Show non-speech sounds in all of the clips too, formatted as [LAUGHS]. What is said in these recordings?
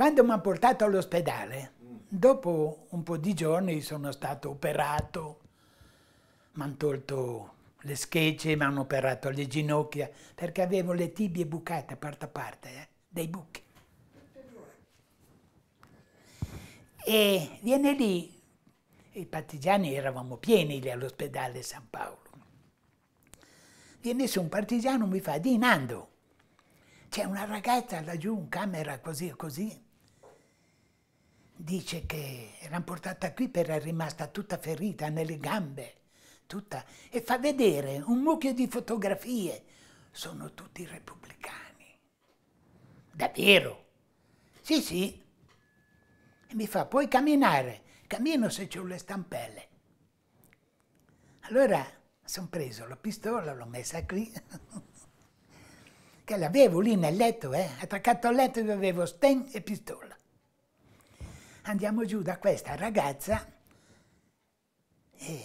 Quando mi hanno portato all'ospedale, dopo un po' di giorni sono stato operato, mi hanno tolto le schegge, mi hanno operato le ginocchia, perché avevo le tibie bucate parte a parte, eh, dei buchi. E viene lì, i partigiani eravamo pieni lì all'ospedale San Paolo. Viene su un partigiano mi fa, di Nando, c'è una ragazza laggiù in camera così e così, dice che era portata qui per è rimasta tutta ferita nelle gambe, tutta, e fa vedere un mucchio di fotografie. Sono tutti repubblicani. Davvero? Sì, sì. E mi fa, puoi camminare, cammino se c'ho le stampelle. Allora sono preso la pistola, l'ho messa qui, [LAUGHS] che l'avevo lì nel letto, eh? attaccato al letto dove avevo sten e pistola andiamo giù da questa ragazza e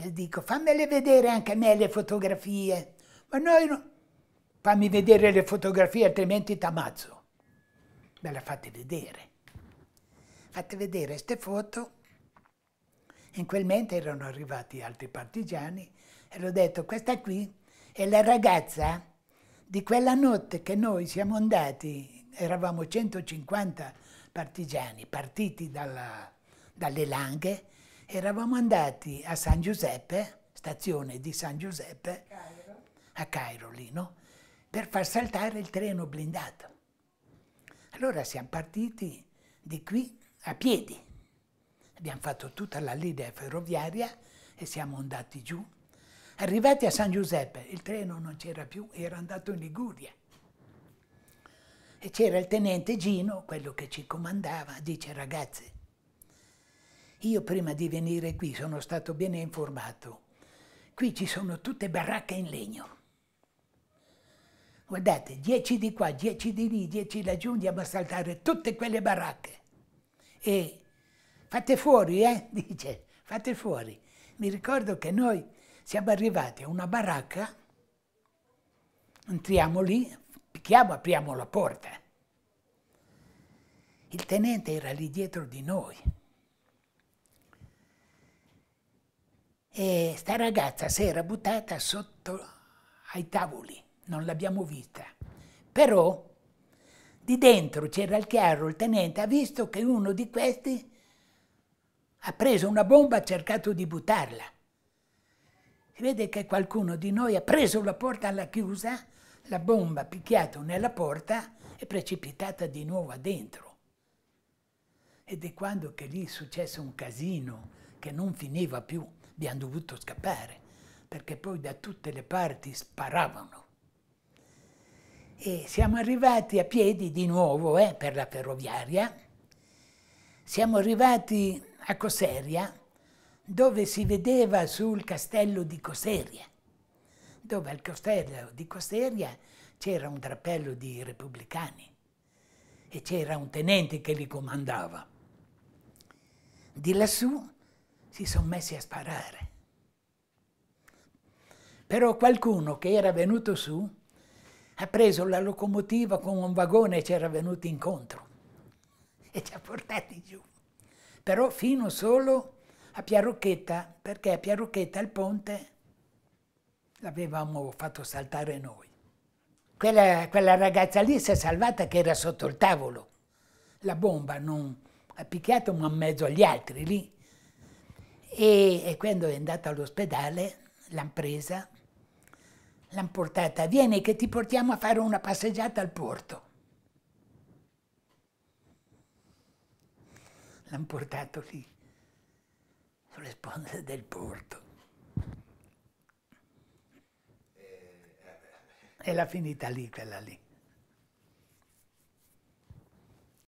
le dico fammele vedere anche a me le fotografie, ma noi no, fammi vedere le fotografie altrimenti t'ammazzo. Me la fate vedere. Fate vedere queste foto. In quel mentre erano arrivati altri partigiani e l'ho detto questa qui è la ragazza di quella notte che noi siamo andati, eravamo 150 partigiani partiti dalla, dalle Langhe, eravamo andati a San Giuseppe, stazione di San Giuseppe, Cairo. a Cairo lì, no? per far saltare il treno blindato. Allora siamo partiti di qui a piedi. Abbiamo fatto tutta la linea ferroviaria e siamo andati giù. Arrivati a San Giuseppe, il treno non c'era più, era andato in Liguria. E c'era il tenente Gino, quello che ci comandava, dice ragazzi, io prima di venire qui sono stato bene informato, qui ci sono tutte baracche in legno. Guardate, dieci di qua, dieci di lì, dieci laggiù, andiamo a saltare tutte quelle baracche. E fate fuori, eh, [LAUGHS] dice, fate fuori. Mi ricordo che noi siamo arrivati a una baracca, entriamo lì, Cerchiamo, apriamo la porta. Il tenente era lì dietro di noi. E sta ragazza si era buttata sotto ai tavoli, non l'abbiamo vista. Però di dentro c'era il chiaro, il tenente ha visto che uno di questi ha preso una bomba e ha cercato di buttarla. Si vede che qualcuno di noi ha preso la porta alla chiusa, la bomba picchiata nella porta è precipitata di nuovo dentro. Ed è quando che lì è successo un casino che non finiva più, abbiamo dovuto scappare, perché poi da tutte le parti sparavano. E siamo arrivati a piedi di nuovo eh, per la ferroviaria, siamo arrivati a Coseria, dove si vedeva sul castello di Coseria dove al castello di Costeria c'era un drappello di repubblicani e c'era un tenente che li comandava. Di lassù si sono messi a sparare. Però qualcuno che era venuto su ha preso la locomotiva con un vagone e c'era venuto incontro e ci ha portati giù. Però fino solo a Piarocchetta, perché a Piarocchetta il ponte l'avevamo fatto saltare noi. Quella, quella, ragazza lì si è salvata che era sotto il tavolo. La bomba non ha picchiato ma in mezzo agli altri lì. E, e quando è andata all'ospedale l'hanno presa, l'hanno portata, vieni che ti portiamo a fare una passeggiata al porto. L'hanno portato lì, sulle sponde del porto. e la finita lì quella lì.